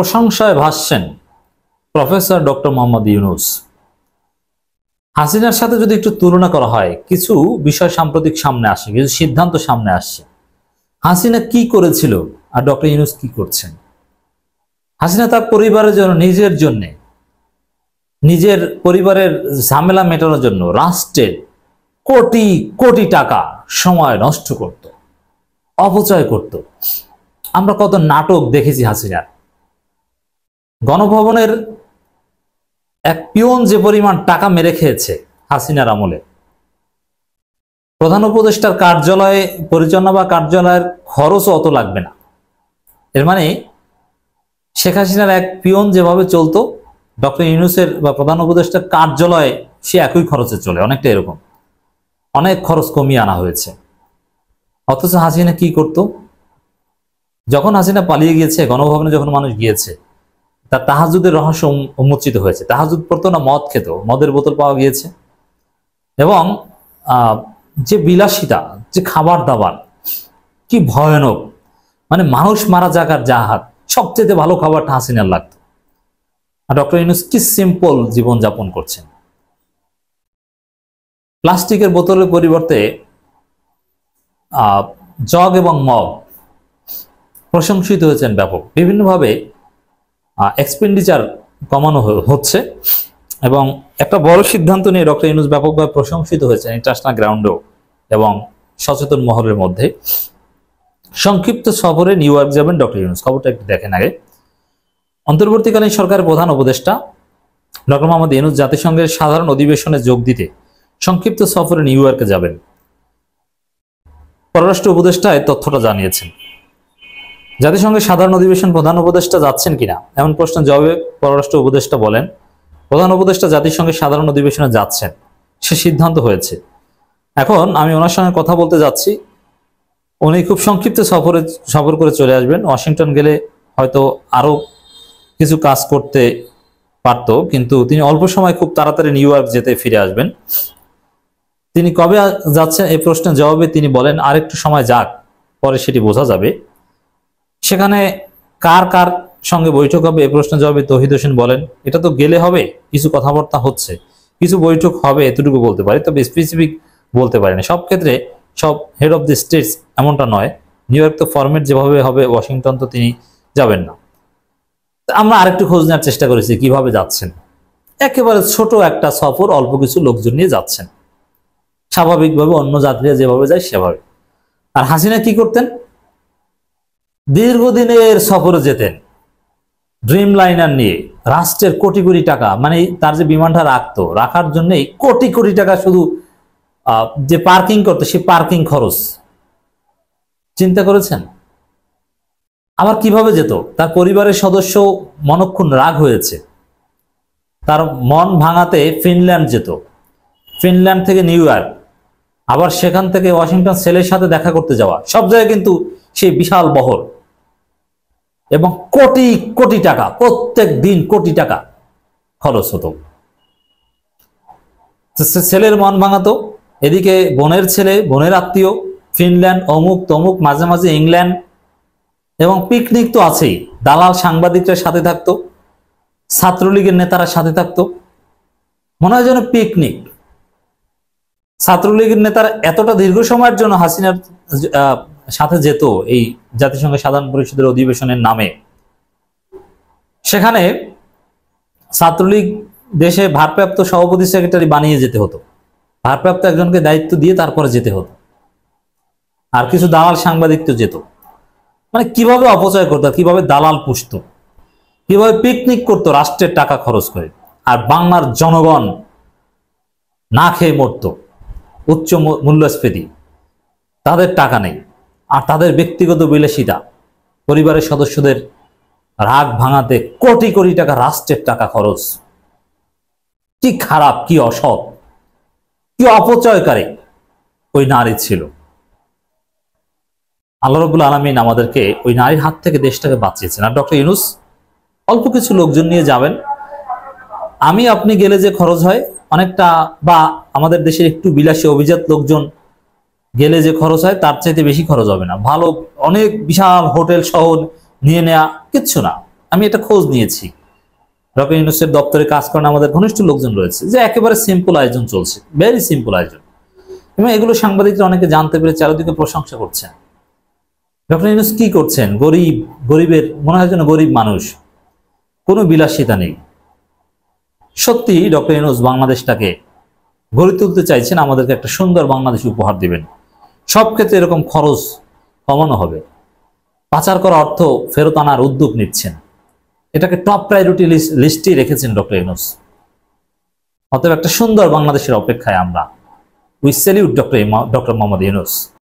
প্রশংসায় ভাসছেন professor doctor Mohammad Yunus হাসিনার সাথে যদি একটু তুলনা করা হয় কিছু বিষয় সাম্প্রতিক সামনে আসে কিছু সিদ্ধান্ত সামনে আসছে হাসিনা কি করেছিল আর ডক্টর ইউনুস কি করছেন হাসিনা তার পরিবারের জন্য নিজের জন্য নিজের পরিবারের ঝামেলা মেটানোর জন্য রাষ্ট্রের কোটি কোটি টাকা সময় নষ্ট করত অপচয় করত আমরা কত নাটক দেখেছি হাসিনার গণভবনের এক পিয়ন যে পরিমাণ টাকা মেরে খেয়েছে হাসিনার আমলে প্রধান উপদেষ্টার কার্যালয়ে পরিচালনা বা কার্যালয়ের খরচও অত লাগবে না এর মানে শেখ হাসিনার এক পিয়ন যেভাবে চলতো ডক্টর ইউনুসের বা প্রধান উপদেষ্টার কার্যালয়ে সে একই খরচে চলে অনেকটা এরকম অনেক খরচ কমিয়ে আনা হয়েছে অথচ হাসিনা কি করত যখন হাসিনা পালিয়ে গিয়েছে গণভবনে যখন মানুষ গিয়েছে তার তাহাজুদের রহস্য উন্মোচিত হয়েছে তাহাজুদ পড়তো না মদ খেত মদের বোতল পাওয়া গিয়েছে এবং যে বিলাসিতা যে খাবার দাবার কি ভয়ানক মানে মানুষ মারা যাক আর জাহাত সবচেয়ে ভালো খাবারটা হাসিনার লাগতো আর ডক্টর ইউনুস কি সিম্পল জীবনযাপন করছেন প্লাস্টিকের বোতলের পরিবর্তে জগ এবং মগ প্রশংসিত হয়েছেন ব্যাপক বিভিন্নভাবে এক্সপেন্ডিচার কমানো হচ্ছে এবং একটা বড় সিদ্ধান্ত নিয়ে ডক্টর ইউনুস ব্যাপকভাবে প্রশংসিত হয়েছেন ইন্টারন্যাশনাল গ্রাউন্ডেও এবং সচেতন মহলের মধ্যে সংক্ষিপ্ত সফরে নিউ ইয়র্ক যাবেন ডক্টর ইউনুস খবরটা একটু দেখেন আগে অন্তর্বর্তীকালীন সরকারের প্রধান উপদেষ্টা ডক্টর মোহাম্মদ ইউনুস জাতিসংঘের সাধারণ অধিবেশনে যোগ দিতে সংক্ষিপ্ত সফরে নিউ ইয়র্কে যাবেন পররাষ্ট্র উপদেষ্টায় তথ্যটা জানিয়েছেন জাতিসংঘের সাধারণ অধিবেশন প্রধান উপদেষ্টা যাচ্ছেন কিনা এমন প্রশ্নের জবাবে পররাষ্ট্র উপদেষ্টা বলেন প্রধান উপদেষ্টা জাতিসংঘের সাধারণ অধিবেশনে যাচ্ছেন সে সিদ্ধান্ত হয়েছে এখন আমি ওনার সঙ্গে কথা বলতে যাচ্ছি উনি খুব সংক্ষিপ্ত সফরে সফর করে চলে আসবেন ওয়াশিংটন গেলে হয়তো আরও কিছু কাজ করতে পারত কিন্তু তিনি অল্প সময় খুব তাড়াতাড়ি নিউ ইয়র্ক যেতে ফিরে আসবেন তিনি কবে যাচ্ছেন এই প্রশ্নের জবাবে তিনি বলেন আরেকটু সময় যাক পরে সেটি বোঝা যাবে সেখানে কার কার সঙ্গে বৈঠক হবে এ প্রশ্নের জবাবে তহিদ হোসেন বলেন এটা তো গেলে হবে কিছু কথাবার্তা হচ্ছে কিছু বৈঠক হবে এতটুকু বলতে পারি তবে স্পেসিফিক বলতে পারি না সব ক্ষেত্রে সব হেড অফ দি স্টেটস এমনটা নয় নিউ ইয়র্ক তো ফর্মেট যেভাবে হবে ওয়াশিংটন তো তিনি যাবেন না আমরা আরেকটু খোঁজ নেওয়ার চেষ্টা করেছি কিভাবে যাচ্ছেন একেবারে ছোট একটা সফর অল্প কিছু লোকজন নিয়ে যাচ্ছেন স্বাভাবিকভাবে অন্য যাত্রীরা যেভাবে যায় সেভাবে আর হাসিনা কি করতেন দীর্ঘদিনের সফরে যেতেন ড্রিম লাইনার নিয়ে রাষ্ট্রের কোটি কোটি টাকা মানে তার যে বিমানটা রাখতো রাখার জন্যই কোটি কোটি টাকা শুধু যে পার্কিং করতো সে পার্কিং খরচ চিন্তা করেছেন আবার কিভাবে যেত তার পরিবারের সদস্য মনক্ষণ রাগ হয়েছে তার মন ভাঙাতে ফিনল্যান্ড যেত ফিনল্যান্ড থেকে নিউ ইয়র্ক আবার সেখান থেকে ওয়াশিংটন সেলের সাথে দেখা করতে যাওয়া সব জায়গায় কিন্তু সেই বিশাল বহর এবং কোটি কোটি টাকা প্রত্যেক দিন কোটি টাকা খরচ হতো ছেলের মন ভাঙাতো এদিকে বোনের ছেলে বোনের আত্মীয় ফিনল্যান্ড অমুক তমুক মাঝে মাঝে ইংল্যান্ড এবং পিকনিক তো আছেই দালাল সাংবাদিকরা সাথে থাকতো ছাত্রলীগের নেতারা সাথে থাকতো মনে হয় যেন পিকনিক ছাত্রলীগের নেতারা এতটা দীর্ঘ সময়ের জন্য হাসিনার সাথে যেত এই জাতিসংঘের সাধারণ পরিষদের অধিবেশনের নামে সেখানে ছাত্রলীগ দেশে ভারপ্রাপ্ত সভাপতি সেক্রেটারি বানিয়ে যেতে হতো ভারপ্রাপ্ত একজনকে দায়িত্ব দিয়ে তারপরে যেতে হতো আর কিছু দালাল সাংবাদিক তো যেত মানে কিভাবে অপচয় করতো কিভাবে দালাল পুষত কিভাবে পিকনিক করতো রাষ্ট্রের টাকা খরচ করে আর বাংলার জনগণ না খেয়ে মরত উচ্চ মূল্যস্ফীতি তাদের টাকা নেই আর তাদের ব্যক্তিগত বিলাসিতা পরিবারের সদস্যদের রাগ ভাঙাতে কোটি কোটি টাকা রাষ্ট্রের টাকা খরচ কি খারাপ কি অসৎ কি অপচয়কারী ওই নারী ছিল আল্লাহ রবুল আলমিন আমাদেরকে ওই নারীর হাত থেকে দেশটাকে বাঁচিয়েছেন আর ডক্টর ইউনুস অল্প কিছু লোকজন নিয়ে যাবেন আমি আপনি গেলে যে খরচ হয় অনেকটা বা আমাদের দেশের একটু বিলাসী অভিজাত লোকজন গেলে যে খরচ হয় তার চাইতে বেশি খরচ হবে না ভালো অনেক বিশাল হোটেল শহর নিয়ে নেওয়া কিচ্ছু না আমি এটা খোঁজ নিয়েছি ডক্টর ইউনুসের দপ্তরে কাজ করেন আমাদের ঘনিষ্ঠ লোকজন রয়েছে যে একেবারে সিম্পল আয়োজন চলছে ভেরি সিম্পল আয়োজন এবং এগুলো সাংবাদিকরা অনেকে জানতে পেরে চারিদিকে প্রশংসা করছেন ডক্টর ইউনুস কি করছেন গরিব গরিবের মনে হয় যেন গরিব মানুষ কোনো বিলাসিতা নেই সত্যি ডক্টর ইনুস বাংলাদেশটাকে গড়ে তুলতে চাইছেন আমাদেরকে একটা সুন্দর বাংলাদেশ উপহার দিবেন সব ক্ষেত্রে এরকম খরচ কমানো হবে পাচার করা অর্থ ফেরত আনার উদ্যোগ নিচ্ছেন এটাকে টপ প্রায়োরিটি লিস্টই রেখেছেন ডক্টর ইউনুস অতএব একটা সুন্দর বাংলাদেশের অপেক্ষায় আমরা we salute doctor doctor Mohammad Yunus